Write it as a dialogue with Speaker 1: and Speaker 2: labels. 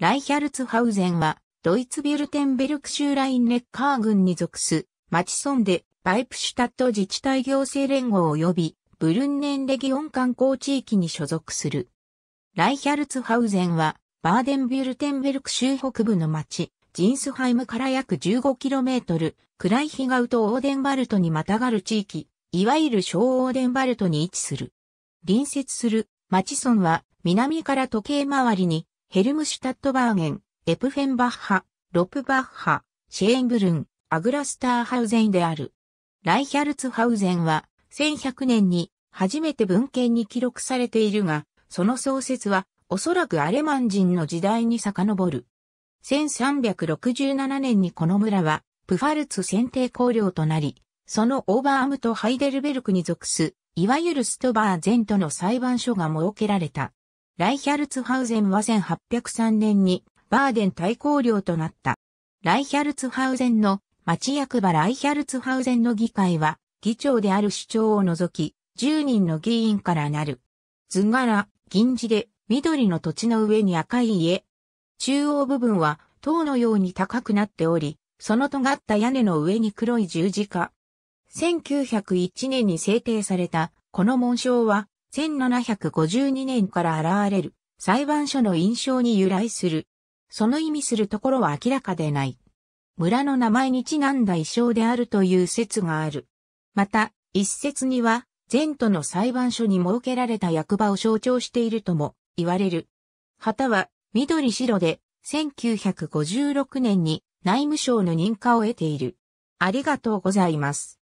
Speaker 1: ライヒャルツハウゼンは、ドイツビュルテンベルク州ラインネッカー郡に属す、町村で、バイプシュタット自治体行政連合及び、ブルンネンレギオン観光地域に所属する。ライヒャルツハウゼンは、バーデンビュルテンベルク州北部の町、ジンスハイムから約 15km、クライヒガウとオーデンバルトにまたがる地域、いわゆる小オーデンバルトに位置する。隣接する、町村は、南から時計回りに、ヘルムシュタットバーゲン、エプフェンバッハ、ロプバッハ、シェーンブルン、アグラスターハウゼンである。ライヒャルツハウゼンは、1100年に初めて文献に記録されているが、その創設は、おそらくアレマン人の時代に遡る。1367年にこの村は、プファルツ選定公領となり、そのオーバーアムとハイデルベルクに属す、いわゆるストバーゼントの裁判所が設けられた。ライヒャルツハウゼンは1803年にバーデン大公領となった。ライヒャルツハウゼンの町役場ライヒャルツハウゼンの議会は議長である首長を除き10人の議員からなる。図柄、銀字で緑の土地の上に赤い家。中央部分は塔のように高くなっており、その尖った屋根の上に黒い十字架。1901年に制定されたこの紋章は1752年から現れる裁判所の印象に由来する。その意味するところは明らかでない。村の名前にちなんだ衣装であるという説がある。また、一説には、前途の裁判所に設けられた役場を象徴しているとも言われる。旗は緑白で1956年に内務省の認可を得ている。ありがとうございます。